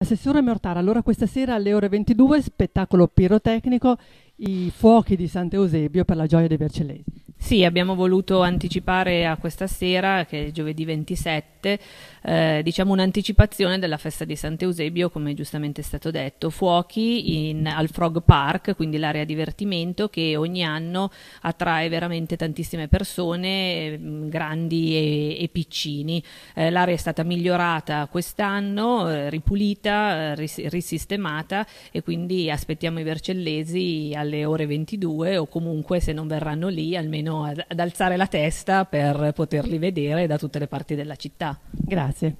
Assessore Mortara, allora questa sera alle ore 22 spettacolo pirotecnico I fuochi di Sant'Eusebio per la gioia dei Vercellesi. Sì, abbiamo voluto anticipare a questa sera, che è giovedì 27, eh, diciamo un'anticipazione della festa di Sant'Eusebio, come giustamente è stato detto, fuochi in, al Frog Park, quindi l'area divertimento che ogni anno attrae veramente tantissime persone, mm, grandi e, e piccini. Eh, l'area è stata migliorata quest'anno, eh, ripulita, eh, ris risistemata e quindi aspettiamo i vercellesi alle ore 22 o comunque se non verranno lì almeno pochino ad, ad alzare la testa per poterli vedere da tutte le parti della città. Grazie.